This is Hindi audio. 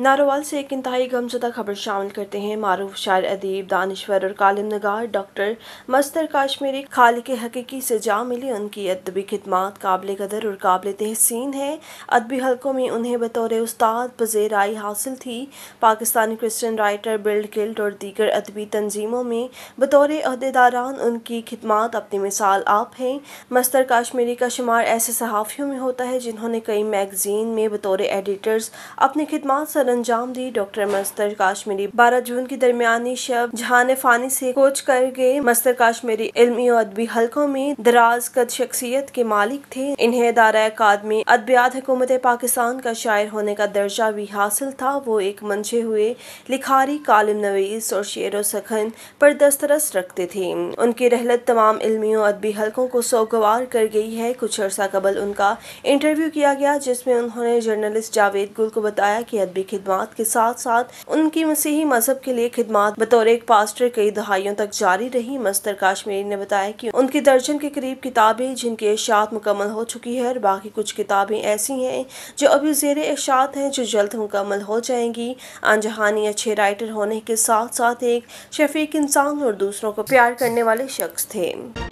नारोवाल से एक इंतहाई गमजदा खबर शामिल करते हैं मारूफ शायर अदीब दानश्वर और कालिम नगार डॉक्टर मस्तर काश्मीरी खाल के हकीकी से जा मिली उनकी अदबी खदमात काबिल कदर और काबिल तहसीन है अदबी हलकों में उन्हें बतौर उस्ताद पजेर हासिल थी पाकिस्तानी क्रिश्चन राइटर बिल्ड गिल्ड और दीगर अदबी तंजीमों में बतौर अहदेदारान उनकी खदमात अपनी मिसाल आप हैं मस्तर काश्मीरी का शुमार ऐसे सहाफ़ियों में होता है जिन्होंने कई मैगजीन में बतौर एडिटर्स अपनी खदमात सर सर अंजाम दी डॉक्टर मस्तर काश्मीरी बारह जून की दरमियानी शब जहान फानी से कोच कर गए मस्तर काश्मीरी इलमी और अदबी हल्कों में दराज कद शख्सियत के मालिक थे इन्हें दारा अकादमी अदबियात हुकूमत पाकिस्तान का शायर होने का दर्जा भी हासिल था वो एक मंझे हुए लिखारी कालिम नवीस और शेर व सखन पर दस्तरस रखते थे उनकी रहलत तमाम इलमी और अदबी हल्कों को सोगवार कर गई है कुछ अर्सा कबल उनका इंटरव्यू किया गया जिसमें उन्होंने जर्नलिस्ट जावेद गुल को बताया कि अदबी खिदमत के साथ साथ उनकी मसीही मजहब के लिए खिदमत बतौर एक पास्टर कई दहाइयों तक जारी रही मस्तर काश्मीरी ने बताया कि उनकी दर्जन के करीब किताबें जिनकी अशात मुकम्मल हो चुकी है और बाकी कुछ किताबें ऐसी हैं जो अभी जेर एशात हैं जो जल्द मुकम्मल हो जाएंगी आनजहानी अच्छे राइटर होने के साथ साथ एक शफीक इंसान और दूसरों को प्यार करने वाले शख्स थे